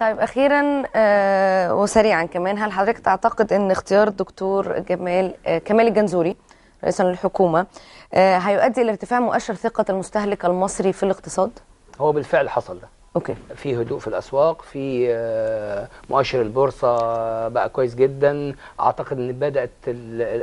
طيب اخيرا آه وسريعا كمان هل حضرتك تعتقد ان اختيار الدكتور جمال آه كمال الجنزوري رئيسا للحكومه آه هيؤدي الى ارتفاع مؤشر ثقه المستهلك المصري في الاقتصاد؟ هو بالفعل حصل ده اوكي في هدوء في الاسواق في آه، مؤشر البورصه بقى كويس جدا اعتقد ان بدات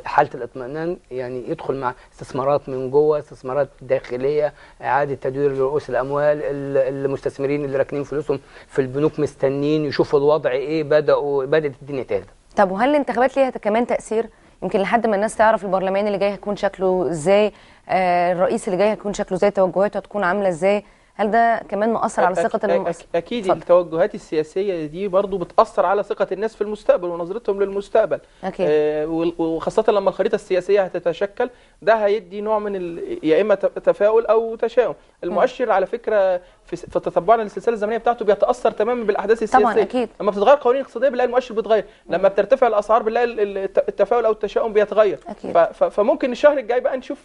حاله الاطمئنان يعني يدخل مع استثمارات من جوه استثمارات داخليه اعاده تدوير لرؤوس الاموال المستثمرين اللي راكنين فلوسهم في البنوك مستنين يشوفوا الوضع ايه بداوا بدات الدنيا تهدى طب وهل الانتخابات ليها كمان تاثير يمكن لحد ما الناس تعرف البرلمان اللي جاي هيكون شكله ازاي آه، الرئيس اللي جاي هيكون شكله ازاي توجهاته هتكون عامله ازاي هل ده كمان مؤثر على ثقه المؤسسه اكيد فضل. التوجهات السياسيه دي برضو بتاثر على ثقه الناس في المستقبل ونظرتهم للمستقبل أكيد. آه وخاصه لما الخريطه السياسيه هتتشكل ده هيدي نوع من ال... يا اما تفاؤل او تشاؤم المؤشر م. على فكره في, في تتبعنا للسلسله الزمنيه بتاعته بيتاثر تماما بالاحداث السياسيه طبعا اكيد لما بتتغير قوانين اقتصاديه بنلاقي المؤشر بيتغير لما بترتفع الاسعار بنلاقي التفاؤل او التشاؤم بيتغير أكيد. ف... ف... فممكن الشهر الجاي بقى نشوف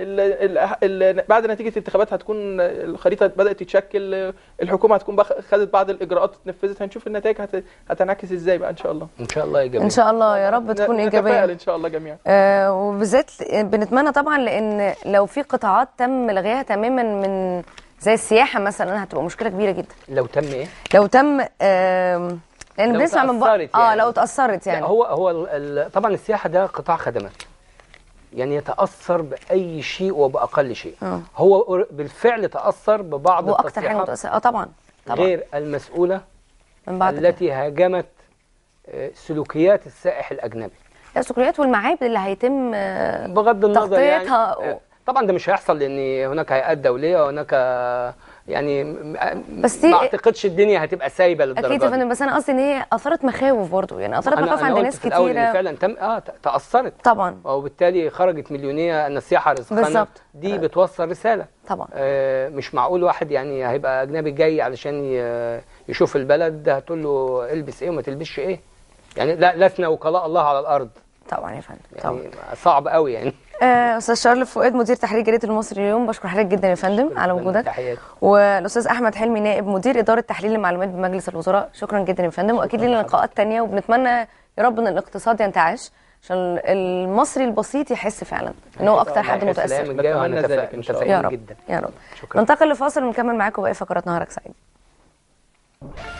ال بعد نتيجه الانتخابات هتكون الخريطه بدات تتشكل الحكومه هتكون خدت بعض الاجراءات اتنفذت هنشوف النتائج هت... هتنعكس ازاي بقى ان شاء الله ان شاء الله ايجابيه ان شاء الله يا رب تكون ايجابيه ان شاء الله جميعا آه وبالذات بنتمنى طبعا لان لو في قطاعات تم لغيها تماما من زي السياحه مثلا هتبقى مشكله كبيره جدا لو تم ايه لو تم آه لان بنسمع من بعض آه، يعني. اه لو اتاثرت يعني هو هو طبعا السياحه ده قطاع خدمات يعني يتاثر باي شيء وباقل شيء أوه. هو بالفعل تاثر ببعض التصريحات حاجه متاثر اه طبعا طبعا غير المسؤوله من بعد التي كده. هاجمت آه، سلوكيات السائح الاجنبي السلوكيات والمعابد اللي هيتم آه، بغض النظر تغطيتها يعني آه، طبعا ده مش هيحصل لان هناك هيئات دوليه وهناك يعني بس ما اعتقدش الدنيا هتبقى سايبه للدرجه اكيد فانا بس انا قصدي ان هي اثرت مخاوف برضه يعني اثرت مخاوف عند ناس كتيره انا فعلا تم اه تاثرت طبعا آه، وبالتالي خرجت مليونيه نصيحه رزقنا دي بتوصل رساله طبعا آه مش معقول واحد يعني هيبقى اجنبي جاي علشان يشوف البلد ده هتقول له البس ايه وما تلبسش ايه يعني لا لسنا وكلاء الله على الارض طبعا يا فندم يعني طبعا. صعب قوي يعني آه، استاذ شارل فؤاد مدير تحرير جريده المصري اليوم بشكر حضرتك جدا يا فندم على وجودك تحياتي والاستاذ احمد حلمي نائب مدير اداره تحليل المعلومات بمجلس الوزراء شكرا جدا يا فندم واكيد لنا لقاءات ثانيه وبنتمنى يا رب ان الاقتصاد ينتعش عشان المصري البسيط يحس فعلا ان هو اكتر حد متاثر بتمنى ذلك انت يا رب جدا يا رب شكرا. ننتقل لفاصل ونكمل معاكم باقي فقرات نهارك سعيد